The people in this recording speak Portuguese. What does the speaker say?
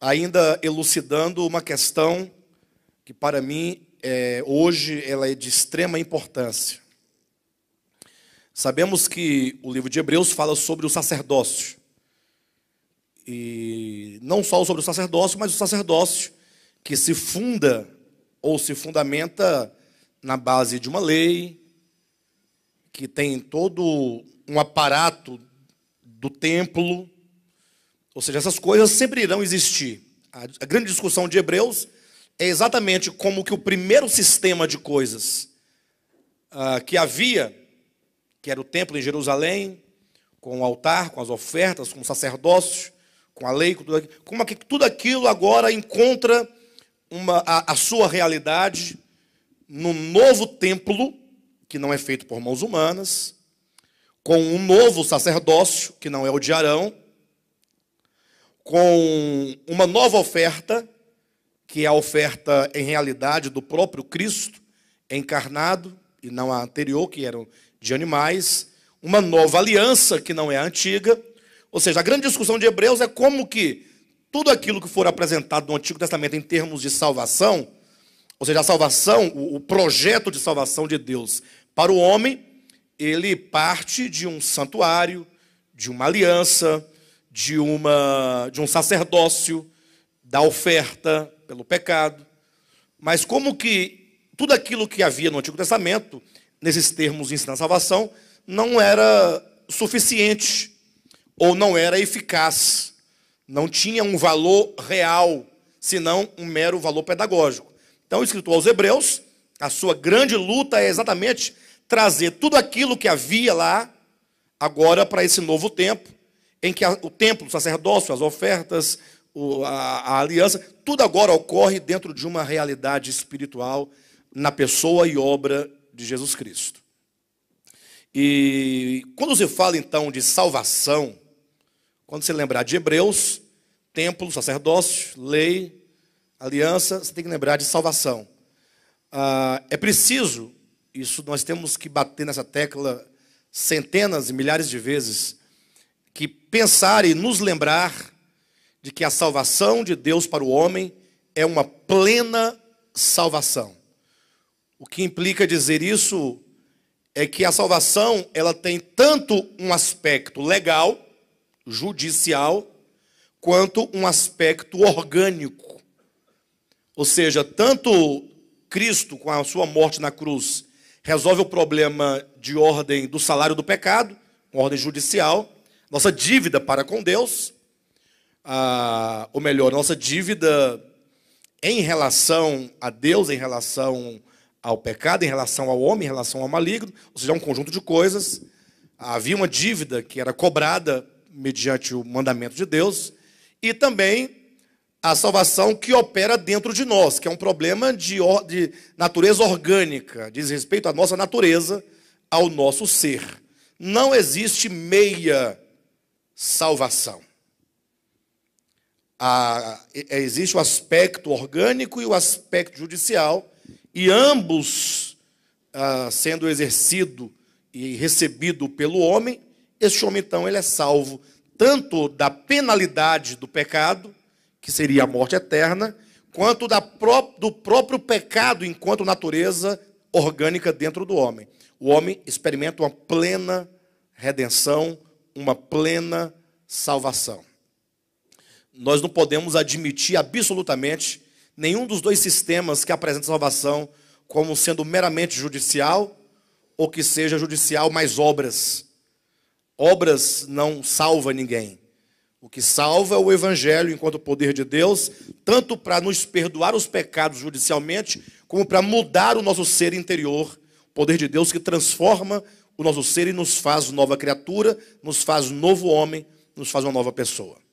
ainda elucidando uma questão que para mim é, hoje ela é de extrema importância. Sabemos que o livro de Hebreus fala sobre o sacerdócio. E não só sobre o sacerdócio, mas o sacerdócio que se funda ou se fundamenta na base de uma lei, que tem todo um aparato do templo, ou seja, essas coisas sempre irão existir. A grande discussão de Hebreus é exatamente como que o primeiro sistema de coisas uh, que havia, que era o templo em Jerusalém, com o altar, com as ofertas, com o sacerdócio, com a lei, com tudo aquilo, como é que tudo aquilo agora encontra uma, a, a sua realidade no novo templo, que não é feito por mãos humanas, com um novo sacerdócio, que não é o de Arão, com uma nova oferta, que é a oferta em realidade do próprio Cristo encarnado, e não a anterior, que eram de animais, uma nova aliança, que não é a antiga. Ou seja, a grande discussão de Hebreus é como que tudo aquilo que for apresentado no Antigo Testamento em termos de salvação, ou seja, a salvação, o projeto de salvação de Deus para o homem, ele parte de um santuário, de uma aliança, de, uma, de um sacerdócio, da oferta pelo pecado. Mas como que tudo aquilo que havia no Antigo Testamento, nesses termos de ensinar salvação, não era suficiente ou não era eficaz, não tinha um valor real, senão um mero valor pedagógico. Então, escrito aos Hebreus, a sua grande luta é exatamente trazer tudo aquilo que havia lá, agora para esse novo tempo, em que o templo, o sacerdócio, as ofertas, a, aliança, tudo agora ocorre dentro de uma realidade espiritual na pessoa e obra de Jesus Cristo. E quando se fala então de salvação, quando se lembrar de Hebreus, templo, sacerdócio, lei, aliança, você tem que lembrar de salvação. Ah, é preciso, isso nós temos que bater nessa tecla centenas e milhares de vezes que pensar e nos lembrar de que a salvação de Deus para o homem é uma plena salvação. O que implica dizer isso é que a salvação, ela tem tanto um aspecto legal, judicial, quanto um aspecto orgânico. Ou seja, tanto Cristo com a sua morte na cruz resolve o problema de ordem do salário do pecado, ordem judicial, nossa dívida para com Deus, ah, ou melhor, nossa dívida em relação a Deus, em relação ao pecado, em relação ao homem, em relação ao maligno, ou seja, é um conjunto de coisas. Havia uma dívida que era cobrada mediante o mandamento de Deus, e também a salvação que opera dentro de nós, que é um problema de, de natureza orgânica, diz respeito à nossa natureza, ao nosso ser. Não existe meia salvação. É, existe o aspecto orgânico e o aspecto judicial, e ambos ah, sendo exercido e recebido pelo homem, este homem então ele é salvo tanto da penalidade do pecado, que seria a morte eterna, quanto pró do próprio pecado enquanto natureza orgânica dentro do homem. O homem experimenta uma plena redenção uma plena salvação. Nós não podemos admitir absolutamente nenhum dos dois sistemas que apresenta salvação como sendo meramente judicial ou que seja judicial mais obras. Obras não salva ninguém. O que salva é o Evangelho enquanto poder de Deus, tanto para nos perdoar os pecados judicialmente, como para mudar o nosso ser interior. O poder de Deus que transforma o nosso ser e nos faz nova criatura, nos faz novo homem, nos faz uma nova pessoa.